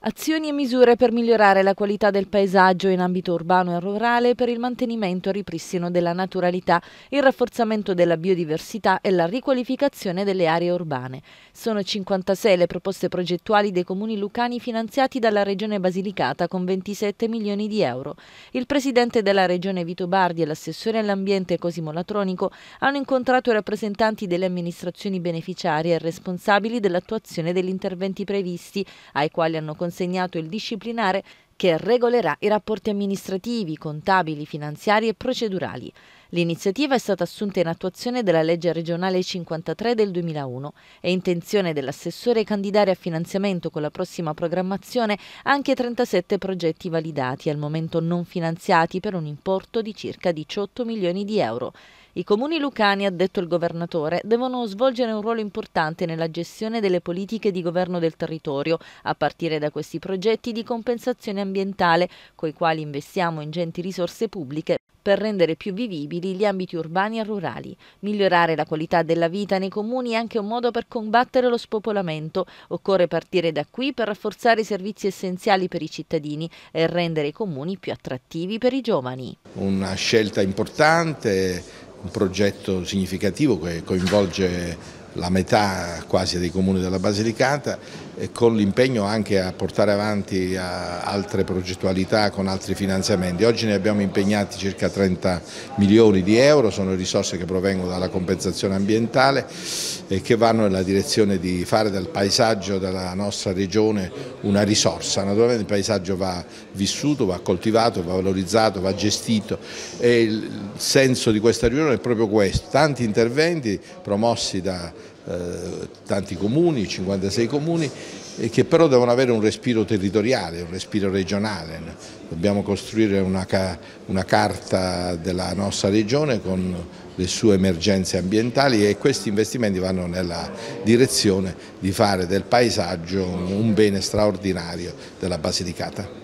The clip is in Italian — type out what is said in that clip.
Azioni e misure per migliorare la qualità del paesaggio in ambito urbano e rurale per il mantenimento e ripristino della naturalità, il rafforzamento della biodiversità e la riqualificazione delle aree urbane. Sono 56 le proposte progettuali dei comuni lucani finanziati dalla Regione Basilicata con 27 milioni di euro. Il presidente della Regione Vito Bardi e l'assessore all'ambiente Cosimo Latronico hanno incontrato i rappresentanti delle amministrazioni beneficiarie e responsabili dell'attuazione degli interventi previsti, ai quali hanno considerato consegnato il disciplinare che regolerà i rapporti amministrativi, contabili, finanziari e procedurali. L'iniziativa è stata assunta in attuazione della legge regionale 53 del 2001 È intenzione dell'assessore candidare a finanziamento con la prossima programmazione anche 37 progetti validati al momento non finanziati per un importo di circa 18 milioni di euro. I comuni lucani, ha detto il governatore, devono svolgere un ruolo importante nella gestione delle politiche di governo del territorio, a partire da questi progetti di compensazione ambientale, coi quali investiamo ingenti risorse pubbliche per rendere più vivibili accessibili gli ambiti urbani e rurali. Migliorare la qualità della vita nei comuni è anche un modo per combattere lo spopolamento. Occorre partire da qui per rafforzare i servizi essenziali per i cittadini e rendere i comuni più attrattivi per i giovani. Una scelta importante, un progetto significativo che coinvolge la metà quasi dei comuni della Basilicata con l'impegno anche a portare avanti altre progettualità con altri finanziamenti. Oggi ne abbiamo impegnati circa 30 milioni di euro, sono risorse che provengono dalla compensazione ambientale e che vanno nella direzione di fare del paesaggio della nostra regione una risorsa. Naturalmente il paesaggio va vissuto, va coltivato, va valorizzato, va gestito e il senso di questa riunione è proprio questo, tanti interventi promossi da eh, tanti comuni, 56 comuni, che però devono avere un respiro territoriale, un respiro regionale. Dobbiamo costruire una, una carta della nostra regione con le sue emergenze ambientali e questi investimenti vanno nella direzione di fare del paesaggio un bene straordinario della Basilicata.